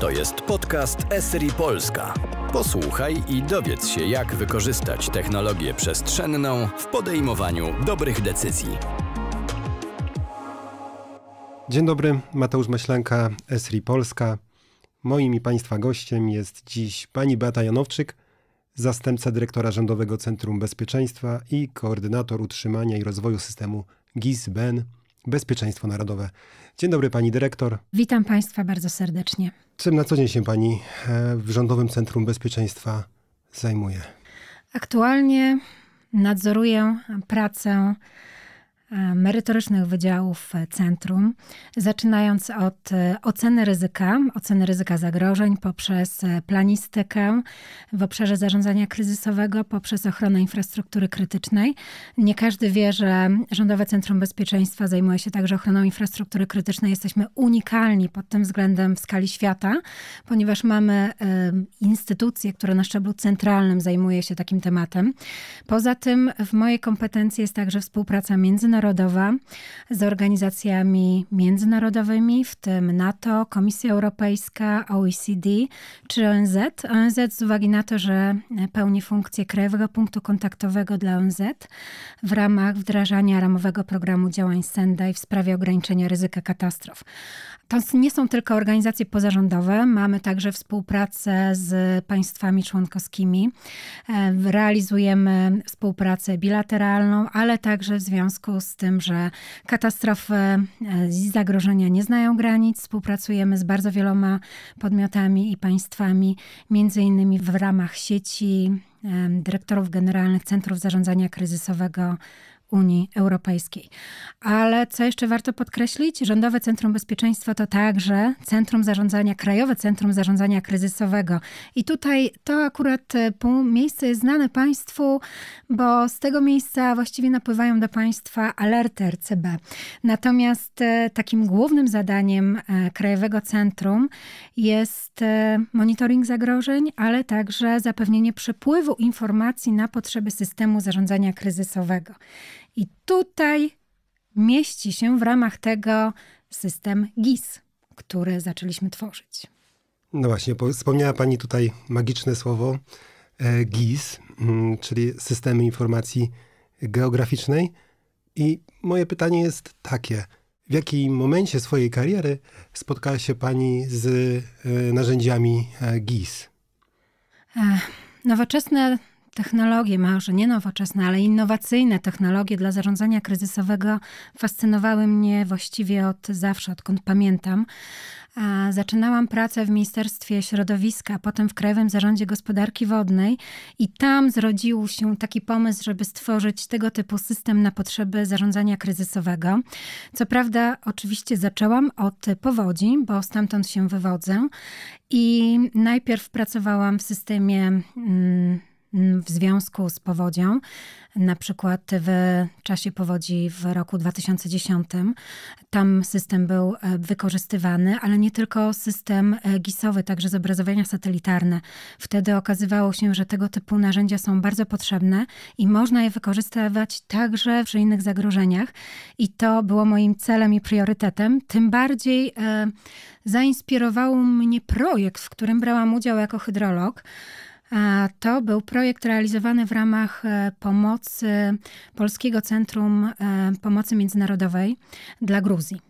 To jest podcast Esri Polska. Posłuchaj i dowiedz się, jak wykorzystać technologię przestrzenną w podejmowaniu dobrych decyzji. Dzień dobry, Mateusz Myślenka, Esri Polska. Moim i Państwa gościem jest dziś pani Beata Janowczyk, zastępca dyrektora Rządowego Centrum Bezpieczeństwa i koordynator utrzymania i rozwoju systemu GIS-BEN Bezpieczeństwo Narodowe. Dzień dobry pani dyrektor. Witam państwa bardzo serdecznie. Czym na co dzień się pani e, w Rządowym Centrum Bezpieczeństwa zajmuje? Aktualnie nadzoruję pracę E, merytorycznych wydziałów e, centrum, zaczynając od e, oceny ryzyka, oceny ryzyka zagrożeń poprzez planistykę w obszarze zarządzania kryzysowego, poprzez ochronę infrastruktury krytycznej. Nie każdy wie, że Rządowe Centrum Bezpieczeństwa zajmuje się także ochroną infrastruktury krytycznej. Jesteśmy unikalni pod tym względem w skali świata, ponieważ mamy instytucję, która na szczeblu centralnym zajmuje się takim tematem. Poza tym w mojej kompetencji jest także współpraca międzynarodowa, międzynarodowa z organizacjami międzynarodowymi, w tym NATO, Komisja Europejska, OECD czy ONZ. ONZ z uwagi na to, że pełni funkcję Krajowego Punktu Kontaktowego dla ONZ w ramach wdrażania ramowego programu działań Sendai w sprawie ograniczenia ryzyka katastrof. To nie są tylko organizacje pozarządowe, mamy także współpracę z państwami członkowskimi. E, realizujemy współpracę bilateralną, ale także w związku z tym, że katastrofy e, i zagrożenia nie znają granic. Współpracujemy z bardzo wieloma podmiotami i państwami, między innymi w ramach sieci e, dyrektorów generalnych Centrów Zarządzania Kryzysowego Unii Europejskiej. Ale co jeszcze warto podkreślić, Rządowe Centrum Bezpieczeństwa to także Centrum Zarządzania, Krajowe Centrum Zarządzania Kryzysowego. I tutaj to akurat y, miejsce jest znane Państwu, bo z tego miejsca właściwie napływają do Państwa alerty RCB. Natomiast y, takim głównym zadaniem y, Krajowego Centrum jest monitoring zagrożeń, ale także zapewnienie przepływu informacji na potrzeby systemu zarządzania kryzysowego. I tutaj mieści się w ramach tego system GIS, który zaczęliśmy tworzyć. No właśnie, wspomniała Pani tutaj magiczne słowo e, GIS, mm, czyli Systemy Informacji Geograficznej. I moje pytanie jest takie. W jakim momencie swojej kariery spotkała się Pani z e, narzędziami e, GIS? Nowoczesne technologie, może nie nowoczesne, ale innowacyjne technologie dla zarządzania kryzysowego fascynowały mnie właściwie od zawsze, odkąd pamiętam. Zaczynałam pracę w Ministerstwie Środowiska, potem w Krajowym Zarządzie Gospodarki Wodnej i tam zrodził się taki pomysł, żeby stworzyć tego typu system na potrzeby zarządzania kryzysowego. Co prawda, oczywiście zaczęłam od powodzi, bo stamtąd się wywodzę i najpierw pracowałam w systemie. Mm, Mm, w związku z powodzią. Na przykład w czasie powodzi w roku 2010 tam system był e, wykorzystywany, ale nie tylko system e, GIS-owy, także zobrazowania satelitarne. Wtedy okazywało się, że tego typu narzędzia są bardzo potrzebne i można je wykorzystywać także przy innych zagrożeniach. I to było moim celem i priorytetem. Tym bardziej e, zainspirował mnie projekt, w którym brałam udział jako hydrolog. To był projekt realizowany w ramach e, pomocy Polskiego Centrum e, Pomocy Międzynarodowej dla Gruzji.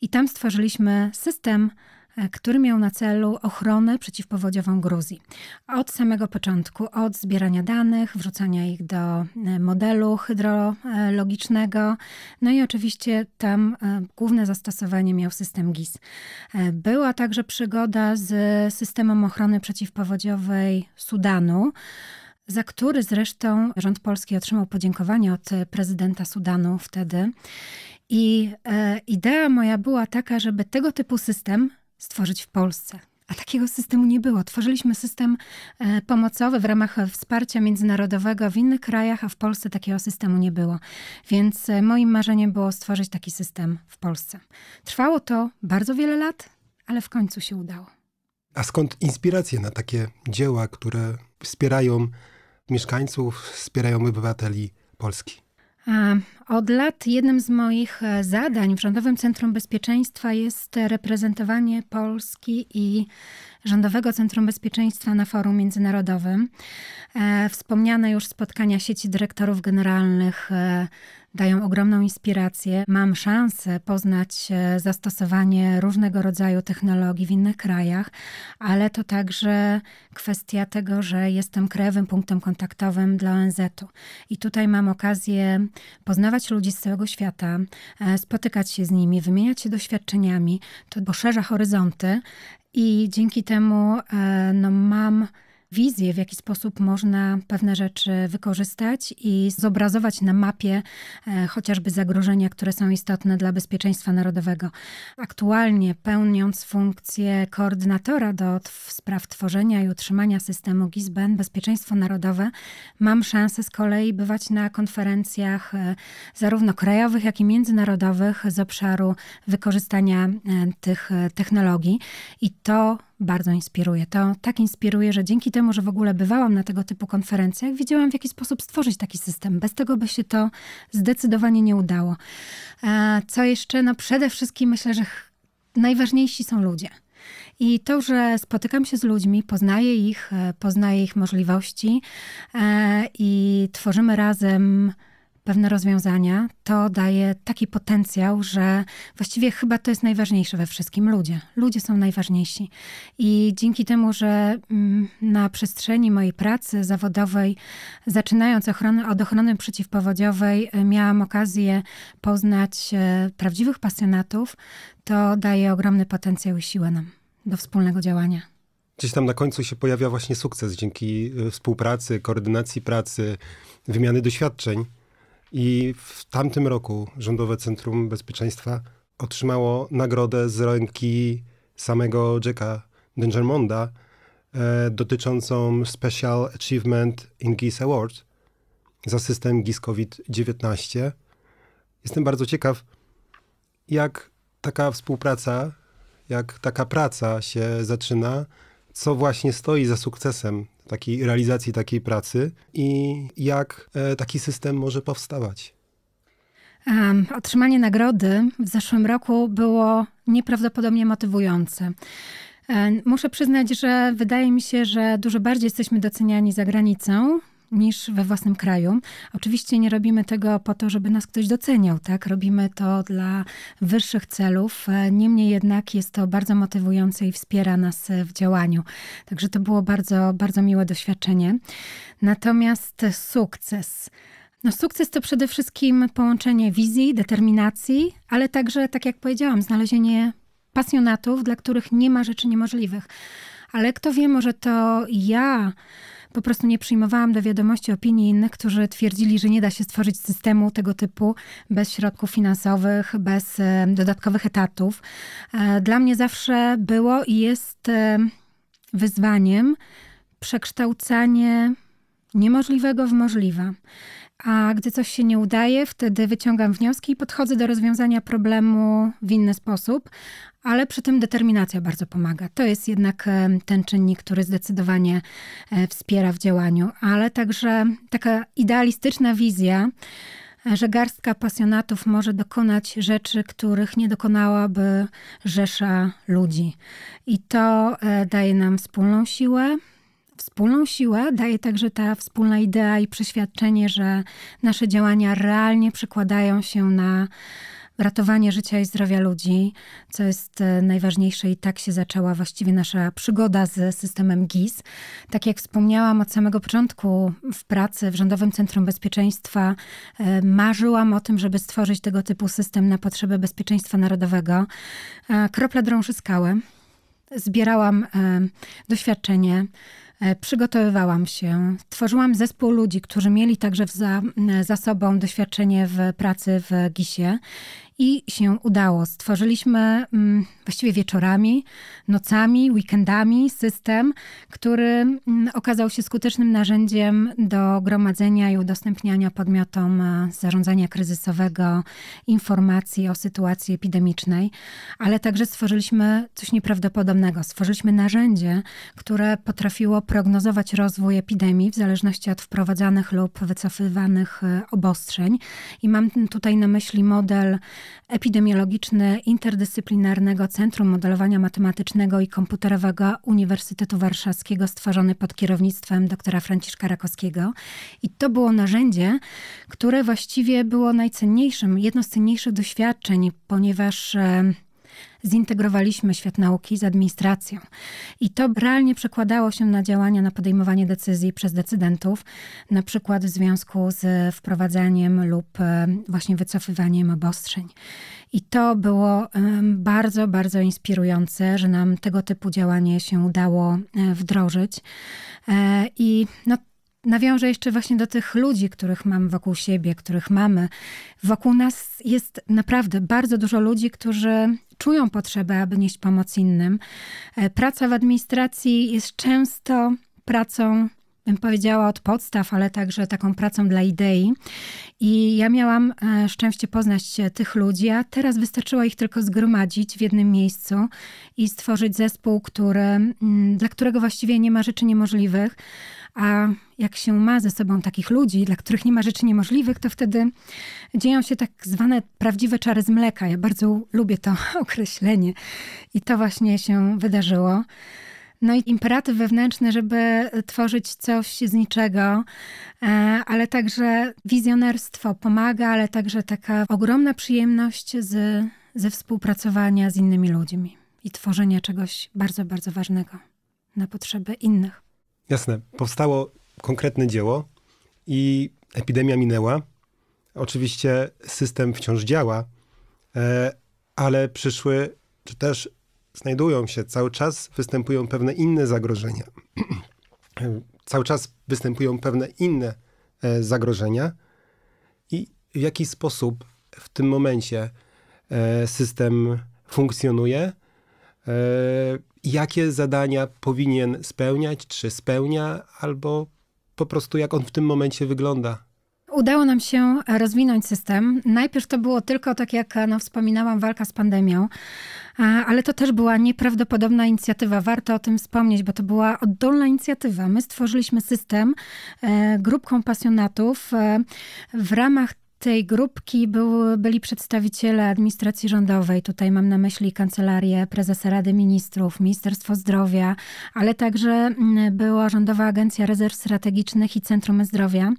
I tam stworzyliśmy system E, który miał na celu ochronę przeciwpowodziową Gruzji. Od samego początku, od zbierania danych, wrzucania ich do e, modelu hydrologicznego, no i oczywiście tam e, główne zastosowanie miał system GIS. Była także przygoda z systemem ochrony przeciwpowodziowej Sudanu za który zresztą rząd polski otrzymał podziękowanie od prezydenta Sudanu wtedy. I e, idea moja była taka, żeby tego typu system stworzyć w Polsce. A takiego systemu nie było. Tworzyliśmy system e, pomocowy w ramach wsparcia międzynarodowego w innych krajach, a w Polsce takiego systemu nie było. Więc e, moim marzeniem było stworzyć taki system w Polsce. Trwało to bardzo wiele lat, ale w końcu się udało. A skąd inspiracje na takie dzieła, które wspierają mieszkańców, wspierają obywateli Polski? Od lat jednym z moich e, zadań w Rządowym Centrum Bezpieczeństwa jest e, reprezentowanie Polski i Rządowego Centrum Bezpieczeństwa na forum międzynarodowym. E, wspomniane już spotkania sieci dyrektorów generalnych dają ogromną inspirację. Mam szansę poznać e, zastosowanie różnego rodzaju technologii w innych krajach, ale to także kwestia tego, że jestem krewym punktem kontaktowym dla ONZ-u. I tutaj mam okazję poznawać ludzi z całego świata, e, spotykać się z nimi, wymieniać się doświadczeniami. To poszerza horyzonty i dzięki temu e, no, mam wizję, w jaki sposób można pewne rzeczy wykorzystać i zobrazować na mapie e, chociażby zagrożenia, które są istotne dla bezpieczeństwa narodowego. Aktualnie pełniąc funkcję koordynatora do spraw tworzenia i utrzymania systemu GISBN Bezpieczeństwo Narodowe, mam szansę z kolei bywać na konferencjach e, zarówno krajowych, jak i międzynarodowych z obszaru wykorzystania e, tych technologii i to bardzo inspiruje. To tak inspiruje, że dzięki temu, że w ogóle bywałam na tego typu konferencjach, widziałam w jaki sposób stworzyć taki system. Bez tego by się to zdecydowanie nie udało. E, co jeszcze? No przede wszystkim myślę, że najważniejsi są ludzie. I to, że spotykam się z ludźmi, poznaję ich, e, poznaję ich możliwości e, i tworzymy razem pewne rozwiązania, to daje taki potencjał, że właściwie chyba to jest najważniejsze we wszystkim ludzie. Ludzie są najważniejsi. I dzięki temu, że mm, na przestrzeni mojej pracy zawodowej, zaczynając ochrony, od ochrony przeciwpowodziowej, e, miałam okazję poznać e, prawdziwych pasjonatów, to daje ogromny potencjał i siłę nam do wspólnego działania gdzieś tam na końcu się pojawia właśnie sukces dzięki e, współpracy, koordynacji pracy, wymiany doświadczeń. I w tamtym roku Rządowe Centrum Bezpieczeństwa otrzymało nagrodę z ręki samego Jacka Dangermonda e, dotyczącą Special Achievement in GIS Award za system GIS COVID-19. Jestem bardzo ciekaw, jak taka współpraca, jak taka praca się zaczyna, co właśnie stoi za sukcesem takiej realizacji takiej pracy i jak e, taki system może powstawać. Um, otrzymanie nagrody w zeszłym roku było nieprawdopodobnie motywujące. E, muszę przyznać, że wydaje mi się, że dużo bardziej jesteśmy doceniani za granicą niż we własnym kraju. Oczywiście nie robimy tego po to, żeby nas ktoś doceniał, tak? Robimy to dla wyższych celów. E, niemniej jednak jest to bardzo motywujące i wspiera nas e, w działaniu. Także to było bardzo, bardzo miłe doświadczenie. Natomiast sukces. No, sukces to przede wszystkim połączenie wizji, determinacji, ale także, tak jak powiedziałam, znalezienie pasjonatów, dla których nie ma rzeczy niemożliwych. Ale kto wie, może to ja po prostu nie przyjmowałam do wiadomości opinii innych, którzy twierdzili, że nie da się stworzyć systemu tego typu bez środków finansowych, bez e, dodatkowych etatów. E, dla mnie zawsze było i jest e, wyzwaniem przekształcanie niemożliwego w możliwe a gdy coś się nie udaje, wtedy wyciągam wnioski i podchodzę do rozwiązania problemu w inny sposób, ale przy tym determinacja bardzo pomaga. To jest jednak e, ten czynnik, który zdecydowanie e, wspiera w działaniu, ale także taka idealistyczna wizja, e, że garstka pasjonatów może dokonać rzeczy, których nie dokonałaby rzesza ludzi. I to daje nam wspólną siłę, wspólną siłę, daje także ta wspólna idea i przeświadczenie, że nasze działania realnie przekładają się na ratowanie życia i zdrowia ludzi, co jest e, najważniejsze i tak się zaczęła właściwie nasza przygoda z systemem GIS. Tak jak wspomniałam od samego początku w pracy w Rządowym Centrum Bezpieczeństwa, e, marzyłam o tym, żeby stworzyć tego typu system na potrzeby bezpieczeństwa narodowego. E, kropla drąży skałę. Zbierałam doświadczenie, E, przygotowywałam się, tworzyłam zespół ludzi, którzy mieli także za, e, za sobą doświadczenie w pracy w GIS-ie i się udało. Stworzyliśmy mm, właściwie wieczorami, nocami, weekendami system, który mm, okazał się skutecznym narzędziem do gromadzenia i udostępniania podmiotom e, zarządzania kryzysowego informacji o sytuacji epidemicznej, ale także stworzyliśmy coś nieprawdopodobnego. Stworzyliśmy narzędzie, które potrafiło prognozować rozwój epidemii w zależności od wprowadzanych lub wycofywanych e, obostrzeń. I mam tutaj na myśli model epidemiologiczny interdyscyplinarnego Centrum Modelowania Matematycznego i Komputerowego Uniwersytetu Warszawskiego stworzony pod kierownictwem doktora Franciszka Rakowskiego. I to było narzędzie, które właściwie było najcenniejszym, jedno z cenniejszych doświadczeń, ponieważ... E, zintegrowaliśmy świat nauki z administracją. I to realnie przekładało się na działania, na podejmowanie decyzji przez decydentów, na przykład w związku z wprowadzaniem lub e, właśnie wycofywaniem obostrzeń. I to było bardzo, bardzo inspirujące, że nam tego typu działanie się udało e, wdrożyć. E, I no, nawiążę jeszcze właśnie do tych ludzi, których mam wokół siebie, których mamy. Wokół nas jest naprawdę bardzo dużo ludzi, którzy czują potrzebę, aby nieść pomoc innym. E, praca w administracji jest często pracą bym powiedziała od podstaw, ale także taką pracą dla idei. I ja miałam e, szczęście poznać tych ludzi, a teraz wystarczyło ich tylko zgromadzić w jednym miejscu i stworzyć zespół, który, mm, dla którego właściwie nie ma rzeczy niemożliwych. A jak się ma ze sobą takich ludzi, dla których nie ma rzeczy niemożliwych, to wtedy dzieją się tak zwane prawdziwe czary z mleka. Ja bardzo lubię to określenie. I to właśnie się wydarzyło. No i imperatyw wewnętrzny, żeby tworzyć coś z niczego, e, ale także wizjonerstwo pomaga, ale także taka ogromna przyjemność z, ze współpracowania z innymi ludźmi i tworzenia czegoś bardzo, bardzo ważnego na potrzeby innych. Jasne, powstało konkretne dzieło i epidemia minęła. Oczywiście system wciąż działa, e, ale przyszły, czy też znajdują się, cały czas występują pewne inne zagrożenia. cały czas występują pewne inne e, zagrożenia i w jaki sposób w tym momencie e, system funkcjonuje, jakie zadania powinien spełniać, czy spełnia, albo po prostu jak on w tym momencie wygląda. Udało nam się rozwinąć system. Najpierw to było tylko, tak jak no, wspominałam, walka z pandemią, ale to też była nieprawdopodobna inicjatywa. Warto o tym wspomnieć, bo to była oddolna inicjatywa. My stworzyliśmy system e, grupką pasjonatów. E, w ramach tej grupki był, byli przedstawiciele administracji rządowej. Tutaj mam na myśli Kancelarię Prezesa Rady Ministrów, Ministerstwo Zdrowia, ale także mm, była Rządowa Agencja Rezerw Strategicznych i Centrum Zdrowia.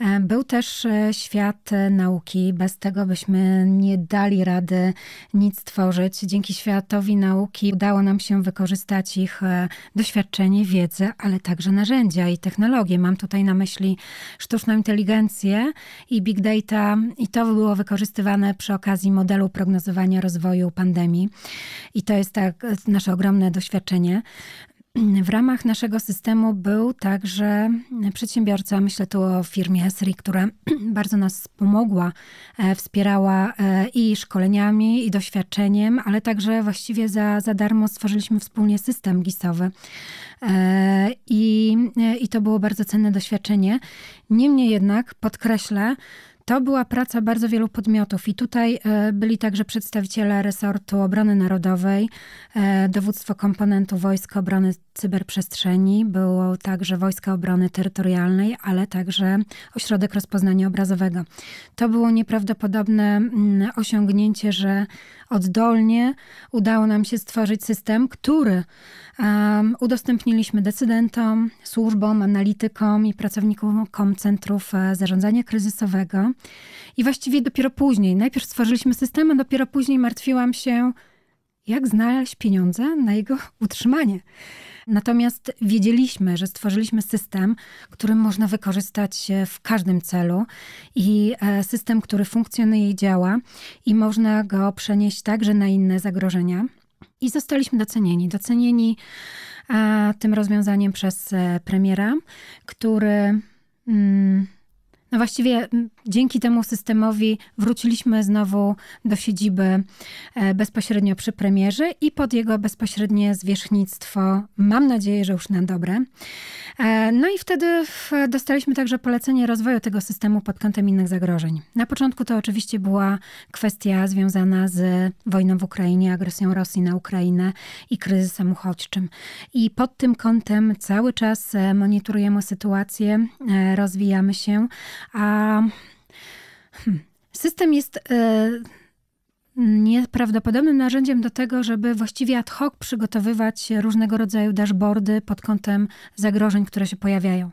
E, był też e, świat e, nauki. Bez tego byśmy nie dali rady nic tworzyć. Dzięki światowi nauki udało nam się wykorzystać ich doświadczenie, wiedzę, ale także narzędzia i technologie. Mam tutaj na myśli sztuczną inteligencję i big data ta, i to było wykorzystywane przy okazji modelu prognozowania rozwoju pandemii. I to jest tak nasze ogromne doświadczenie. W ramach naszego systemu był także przedsiębiorca, myślę tu o firmie Esri, która bardzo nas pomogła, e, wspierała e, i szkoleniami, i doświadczeniem, ale także właściwie za, za darmo stworzyliśmy wspólnie system GIS-owy. E, I, I to było bardzo cenne doświadczenie. Niemniej jednak podkreślę, to była praca bardzo wielu podmiotów i tutaj e, byli także przedstawiciele resortu obrony narodowej, e, dowództwo komponentu Wojsk Obrony cyberprzestrzeni było także Wojska Obrony Terytorialnej, ale także Ośrodek Rozpoznania Obrazowego. To było nieprawdopodobne mm, osiągnięcie, że oddolnie udało nam się stworzyć system, który um, udostępniliśmy decydentom, służbom, analitykom i pracownikom centrów e, zarządzania kryzysowego. I właściwie dopiero później, najpierw stworzyliśmy system, a dopiero później martwiłam się, jak znaleźć pieniądze na jego utrzymanie. Natomiast wiedzieliśmy, że stworzyliśmy system, który można wykorzystać e, w każdym celu i e, system, który funkcjonuje i działa i można go przenieść także na inne zagrożenia. I zostaliśmy docenieni. Docenieni e, tym rozwiązaniem przez premiera, który. Mm, no właściwie dzięki temu systemowi wróciliśmy znowu do siedziby e, bezpośrednio przy premierze i pod jego bezpośrednie zwierzchnictwo, mam nadzieję, że już na dobre. E, no i wtedy dostaliśmy także polecenie rozwoju tego systemu pod kątem innych zagrożeń. Na początku to oczywiście była kwestia związana z wojną w Ukrainie, agresją Rosji na Ukrainę i kryzysem uchodźczym. I pod tym kątem cały czas e, monitorujemy sytuację, rozwijamy się. A hmm, system jest e, nieprawdopodobnym narzędziem do tego, żeby właściwie ad hoc przygotowywać różnego rodzaju dashboardy pod kątem zagrożeń, które się pojawiają.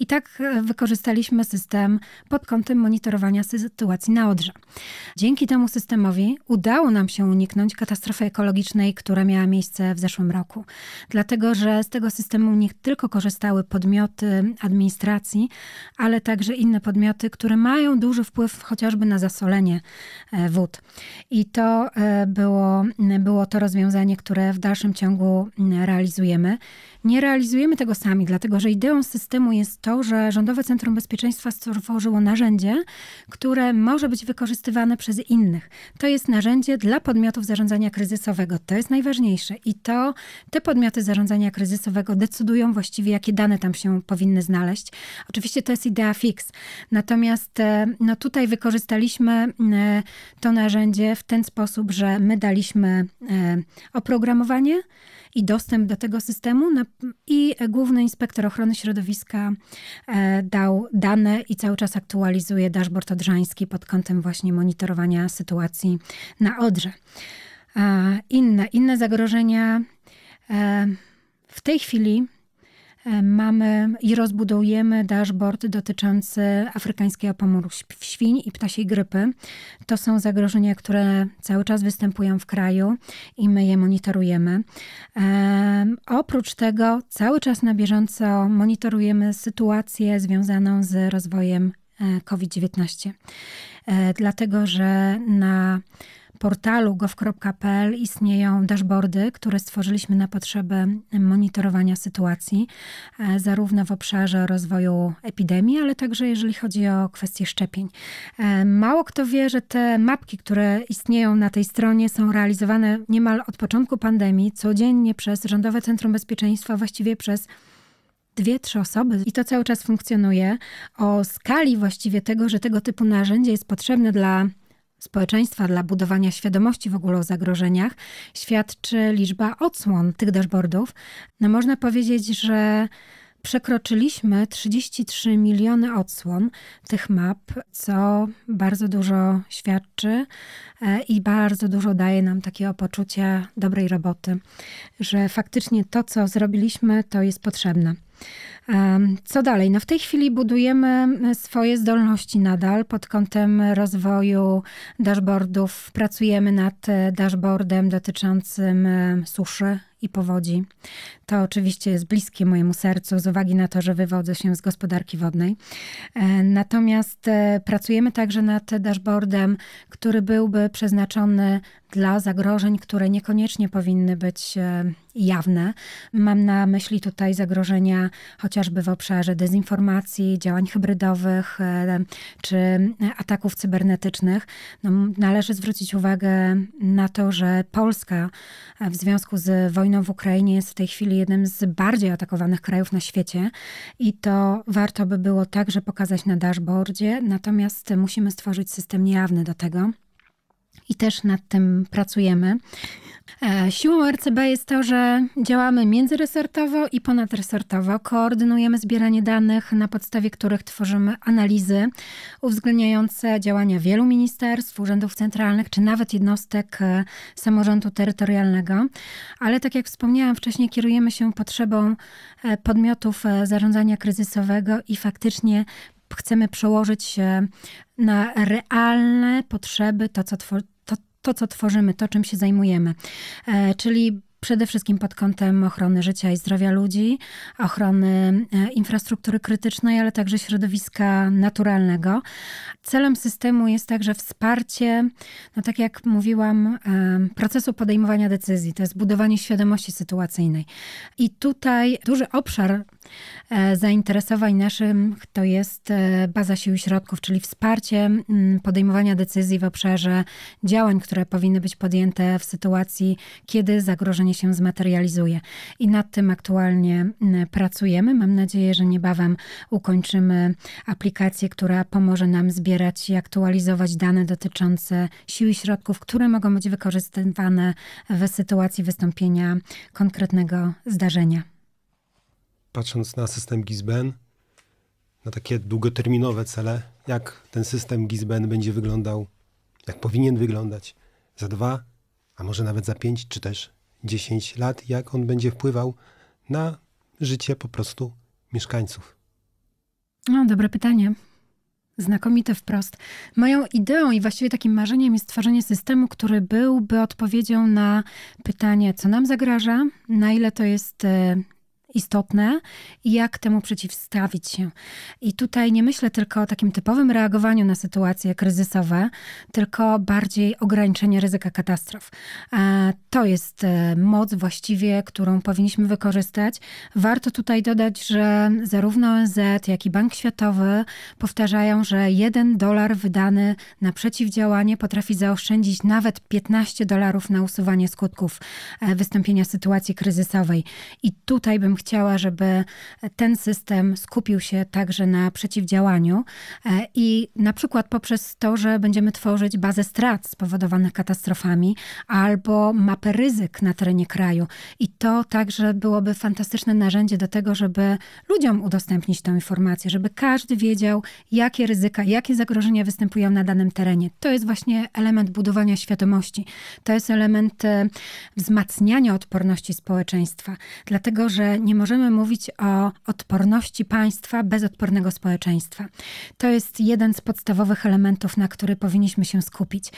I tak e, wykorzystaliśmy system pod kątem monitorowania sytuacji na Odrze. Dzięki temu systemowi udało nam się uniknąć katastrofy ekologicznej, która miała miejsce w zeszłym roku. Dlatego, że z tego systemu nie tylko korzystały podmioty administracji, ale także inne podmioty, które mają duży wpływ chociażby na zasolenie e, wód. I i to e, było, było to rozwiązanie, które w dalszym ciągu realizujemy. Nie realizujemy tego sami, dlatego że ideą systemu jest to, że Rządowe Centrum Bezpieczeństwa stworzyło narzędzie, które może być wykorzystywane przez innych. To jest narzędzie dla podmiotów zarządzania kryzysowego. To jest najważniejsze i to te podmioty zarządzania kryzysowego decydują właściwie, jakie dane tam się powinny znaleźć. Oczywiście to jest idea fix. Natomiast e, no tutaj wykorzystaliśmy e, to narzędzie w ten sposób, że my daliśmy e, oprogramowanie i dostęp do tego systemu na i Główny Inspektor Ochrony Środowiska e, dał dane i cały czas aktualizuje dashboard odrzański pod kątem właśnie monitorowania sytuacji na Odrze. E, inne, inne zagrożenia e, w tej chwili E, mamy i rozbudujemy dashboard dotyczący afrykańskiego pomoru świń i ptasiej grypy. To są zagrożenia, które cały czas występują w kraju i my je monitorujemy. E, oprócz tego cały czas na bieżąco monitorujemy sytuację związaną z rozwojem e, COVID-19. Dlatego, że na portalu gov.pl istnieją dashboardy, które stworzyliśmy na potrzeby monitorowania sytuacji, e, zarówno w obszarze rozwoju epidemii, ale także jeżeli chodzi o kwestie szczepień. E, mało kto wie, że te mapki, które istnieją na tej stronie, są realizowane niemal od początku pandemii, codziennie przez Rządowe Centrum Bezpieczeństwa, właściwie przez dwie, trzy osoby i to cały czas funkcjonuje. O skali właściwie tego, że tego typu narzędzie jest potrzebne dla społeczeństwa dla budowania świadomości w ogóle o zagrożeniach świadczy liczba odsłon tych dashboardów. No można powiedzieć, że Przekroczyliśmy 33 miliony odsłon tych map, co bardzo dużo świadczy e, i bardzo dużo daje nam takiego poczucia dobrej roboty, że faktycznie to, co zrobiliśmy, to jest potrzebne. Co dalej? No w tej chwili budujemy e, swoje zdolności nadal pod kątem rozwoju dashboardów. Pracujemy nad e, dashboardem dotyczącym suszy, i powodzi. To oczywiście jest bliskie mojemu sercu z uwagi na to, że wywodzę się z gospodarki wodnej. E, natomiast e, pracujemy także nad dashboardem, który byłby przeznaczony dla zagrożeń, które niekoniecznie powinny być e, jawne. Mam na myśli tutaj zagrożenia chociażby w obszarze dezinformacji, działań hybrydowych e, czy ataków cybernetycznych. No, należy zwrócić uwagę na to, że Polska e, w związku z wojną w Ukrainie jest w tej chwili jednym z bardziej atakowanych krajów na świecie i to warto by było także pokazać na dashboardzie, natomiast musimy stworzyć system jawny do tego i też nad tym pracujemy. E, siłą RCB jest to, że działamy międzyresortowo i ponadresortowo. Koordynujemy zbieranie danych, na podstawie których tworzymy analizy uwzględniające działania wielu ministerstw, urzędów centralnych czy nawet jednostek e, samorządu terytorialnego. Ale tak jak wspomniałam wcześniej, kierujemy się potrzebą e, podmiotów zarządzania kryzysowego i faktycznie chcemy przełożyć na realne potrzeby to, co to, co tworzymy, to, czym się zajmujemy. E, czyli przede wszystkim pod kątem ochrony życia i zdrowia ludzi, ochrony e, infrastruktury krytycznej, ale także środowiska naturalnego. Celem systemu jest także wsparcie, no tak jak mówiłam, e, procesu podejmowania decyzji, to jest budowanie świadomości sytuacyjnej. I tutaj duży obszar E, zainteresowań naszych to jest e, baza sił i środków, czyli wsparcie podejmowania decyzji w obszarze działań, które powinny być podjęte w sytuacji, kiedy zagrożenie się zmaterializuje. I nad tym aktualnie pracujemy. Mam nadzieję, że niebawem ukończymy aplikację, która pomoże nam zbierać i aktualizować dane dotyczące sił i środków, które mogą być wykorzystywane w sytuacji wystąpienia konkretnego zdarzenia patrząc na system GISBEN na takie długoterminowe cele, jak ten system GISBEN będzie wyglądał, jak powinien wyglądać za dwa, a może nawet za pięć, czy też dziesięć lat, jak on będzie wpływał na życie po prostu mieszkańców? No, dobre pytanie. Znakomite wprost. Moją ideą i właściwie takim marzeniem jest stworzenie systemu, który byłby odpowiedzią na pytanie, co nam zagraża, na ile to jest e, istotne i jak temu przeciwstawić się. I tutaj nie myślę tylko o takim typowym reagowaniu na sytuacje kryzysowe, tylko bardziej ograniczenie ryzyka katastrof. E, to jest e, moc właściwie, którą powinniśmy wykorzystać. Warto tutaj dodać, że zarówno ONZ, jak i Bank Światowy powtarzają, że jeden dolar wydany na przeciwdziałanie potrafi zaoszczędzić nawet 15 dolarów na usuwanie skutków e, wystąpienia sytuacji kryzysowej. I tutaj bym chciała, żeby ten system skupił się także na przeciwdziałaniu e, i na przykład poprzez to, że będziemy tworzyć bazę strat spowodowanych katastrofami albo mapę ryzyk na terenie kraju. I to także byłoby fantastyczne narzędzie do tego, żeby ludziom udostępnić tą informację, żeby każdy wiedział, jakie ryzyka, jakie zagrożenia występują na danym terenie. To jest właśnie element budowania świadomości. To jest element e, wzmacniania odporności społeczeństwa, dlatego że nie nie możemy mówić o odporności państwa bez odpornego społeczeństwa. To jest jeden z podstawowych elementów, na który powinniśmy się skupić.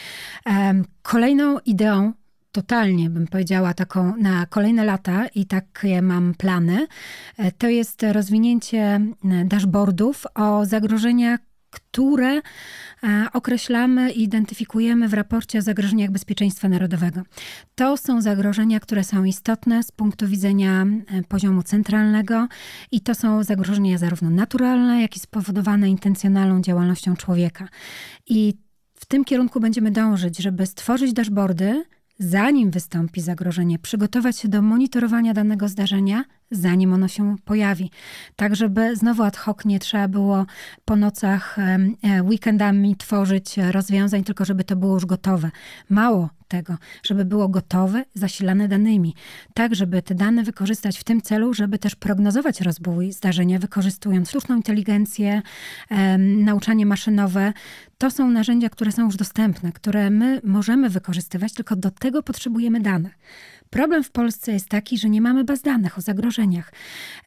Kolejną ideą, totalnie bym powiedziała, taką na kolejne lata i takie mam plany, e, to jest rozwinięcie e, dashboardów o zagrożeniach które e, określamy i identyfikujemy w raporcie o zagrożeniach bezpieczeństwa narodowego. To są zagrożenia, które są istotne z punktu widzenia e, poziomu centralnego i to są zagrożenia zarówno naturalne, jak i spowodowane intencjonalną działalnością człowieka. I w tym kierunku będziemy dążyć, żeby stworzyć dashboardy, zanim wystąpi zagrożenie, przygotować się do monitorowania danego zdarzenia zanim ono się pojawi. Tak, żeby znowu ad hoc nie trzeba było po nocach, e, weekendami tworzyć rozwiązań, tylko żeby to było już gotowe. Mało tego, żeby było gotowe, zasilane danymi, tak żeby te dane wykorzystać w tym celu, żeby też prognozować rozwój zdarzenia, wykorzystując sztuczną inteligencję, nauczanie maszynowe. To są narzędzia, które są już dostępne, które my możemy wykorzystywać, tylko do tego potrzebujemy dane. Problem w Polsce jest taki, że nie mamy baz danych o zagrożeniach.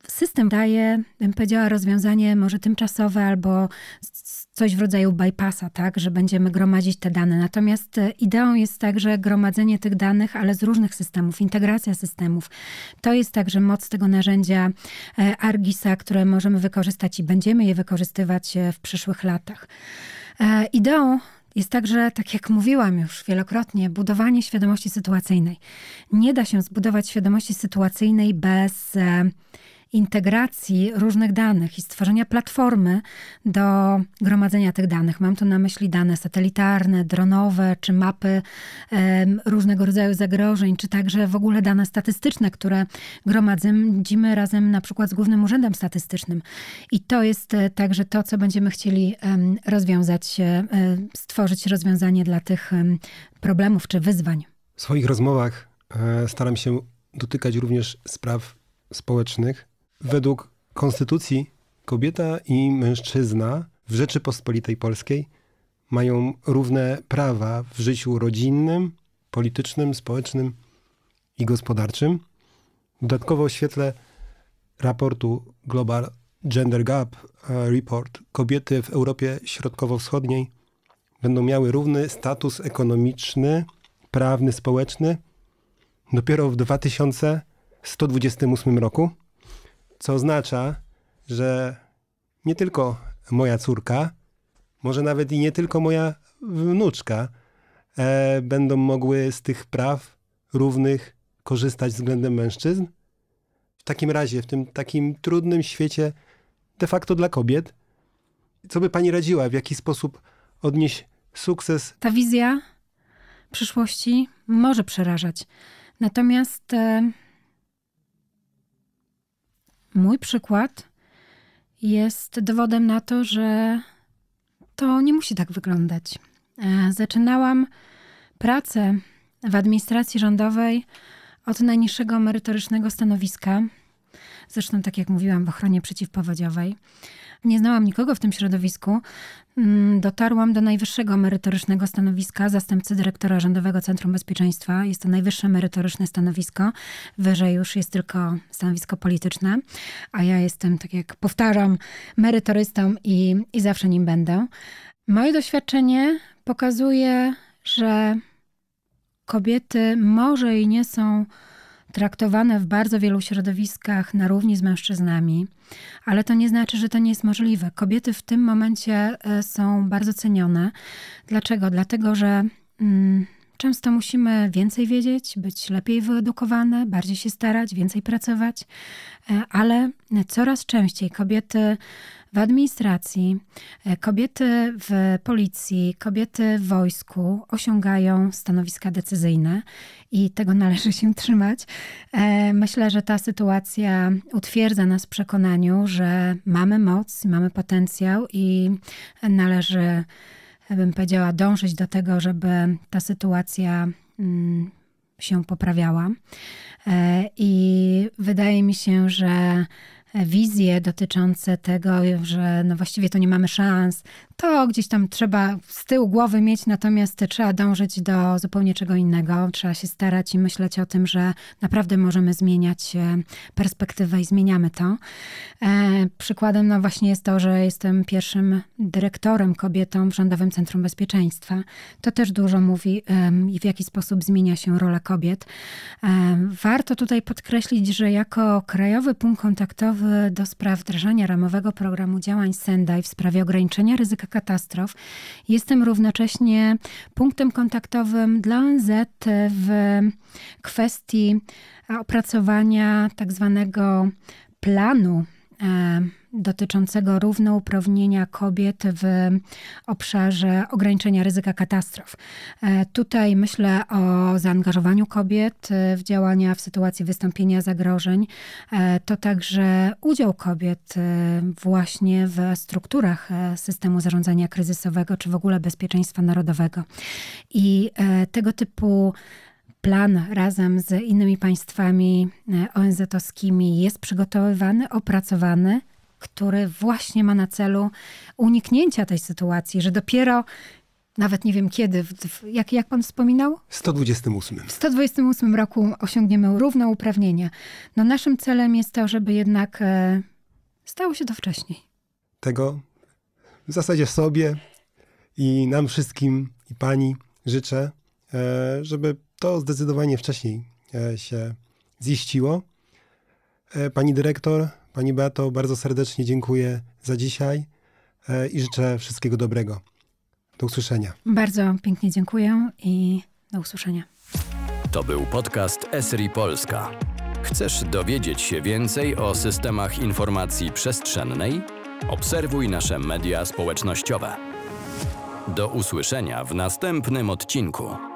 System daje, bym powiedziała, rozwiązanie może tymczasowe albo coś w rodzaju bypassa, tak, że będziemy gromadzić te dane. Natomiast e, ideą jest także gromadzenie tych danych, ale z różnych systemów, integracja systemów. To jest także moc tego narzędzia e, Argisa, które możemy wykorzystać i będziemy je wykorzystywać e, w przyszłych latach. Ideą jest także, tak jak mówiłam już wielokrotnie, budowanie świadomości sytuacyjnej. Nie da się zbudować świadomości sytuacyjnej bez e, integracji różnych danych i stworzenia platformy do gromadzenia tych danych. Mam tu na myśli dane satelitarne, dronowe, czy mapy um, różnego rodzaju zagrożeń, czy także w ogóle dane statystyczne, które gromadzimy razem na przykład z Głównym Urzędem Statystycznym. I to jest e, także to, co będziemy chcieli rozwiązać, e, e, stworzyć rozwiązanie dla tych problemów czy wyzwań. W swoich rozmowach staram się dotykać również spraw społecznych, Według konstytucji kobieta i mężczyzna w Rzeczypospolitej Polskiej mają równe prawa w życiu rodzinnym, politycznym, społecznym i gospodarczym. Dodatkowo w świetle raportu Global Gender Gap e, Report kobiety w Europie Środkowo-Wschodniej będą miały równy status ekonomiczny, prawny, społeczny dopiero w 2128 roku. Co oznacza, że nie tylko moja córka, może nawet i nie tylko moja wnuczka, e, będą mogły z tych praw równych korzystać względem mężczyzn? W takim razie, w tym takim trudnym świecie de facto dla kobiet, co by pani radziła, w jaki sposób odnieść sukces? Ta wizja przyszłości może przerażać. Natomiast. E Mój przykład jest dowodem na to, że to nie musi tak wyglądać. E, zaczynałam pracę w administracji rządowej od najniższego merytorycznego stanowiska, Zresztą, tak jak mówiłam, w ochronie przeciwpowodziowej. Nie znałam nikogo w tym środowisku. Mm, dotarłam do najwyższego merytorycznego stanowiska zastępcy dyrektora Rządowego Centrum Bezpieczeństwa. Jest to najwyższe merytoryczne stanowisko. Wyżej już jest tylko stanowisko polityczne, a ja jestem, tak jak powtarzam, merytorystą i, i zawsze nim będę. Moje doświadczenie pokazuje, że kobiety może i nie są traktowane w bardzo wielu środowiskach na równi z mężczyznami, ale to nie znaczy, że to nie jest możliwe. Kobiety w tym momencie e, są bardzo cenione. Dlaczego? Dlatego, że. Mm, Często musimy więcej wiedzieć, być lepiej wyedukowane, bardziej się starać, więcej pracować, e, ale coraz częściej kobiety w administracji, e, kobiety w policji, kobiety w wojsku osiągają stanowiska decyzyjne i tego należy się trzymać. E, myślę, że ta sytuacja utwierdza nas w przekonaniu, że mamy moc, mamy potencjał i należy bym powiedziała, dążyć do tego, żeby ta sytuacja mm, się poprawiała. E, I wydaje mi się, że wizje dotyczące tego, że no właściwie to nie mamy szans, to gdzieś tam trzeba z tyłu głowy mieć, natomiast trzeba dążyć do zupełnie czego innego. Trzeba się starać i myśleć o tym, że naprawdę możemy zmieniać e, perspektywę i zmieniamy to. E, przykładem no właśnie jest to, że jestem pierwszym dyrektorem kobietą w Rządowym Centrum Bezpieczeństwa. To też dużo mówi i w jaki sposób zmienia się rola kobiet. E, warto tutaj podkreślić, że jako krajowy punkt kontaktowy do spraw wdrażania ramowego programu działań Sendai w sprawie ograniczenia ryzyka katastrof. Jestem równocześnie punktem kontaktowym dla ONZ w kwestii opracowania tak zwanego planu e, dotyczącego równouprawnienia kobiet w obszarze ograniczenia ryzyka katastrof. E, tutaj myślę o zaangażowaniu kobiet e, w działania w sytuacji wystąpienia zagrożeń. E, to także udział kobiet właśnie w strukturach systemu zarządzania kryzysowego czy w ogóle bezpieczeństwa narodowego. I tego typu plan razem z innymi państwami ONZ-owskimi jest przygotowywany, opracowany który właśnie ma na celu uniknięcia tej sytuacji, że dopiero nawet nie wiem kiedy, w, jak, jak pan wspominał? W 128. W 128 roku osiągniemy równouprawnienie. No naszym celem jest to, żeby jednak e, stało się to wcześniej. Tego w zasadzie sobie i nam wszystkim i pani życzę, e, żeby to zdecydowanie wcześniej e, się ziściło. E, pani dyrektor, Pani Beato, bardzo serdecznie dziękuję za dzisiaj e, i życzę wszystkiego dobrego. Do usłyszenia. Bardzo pięknie dziękuję i do usłyszenia. To był podcast Esri Polska. Chcesz dowiedzieć się więcej o systemach informacji przestrzennej? Obserwuj nasze media społecznościowe. Do usłyszenia w następnym odcinku.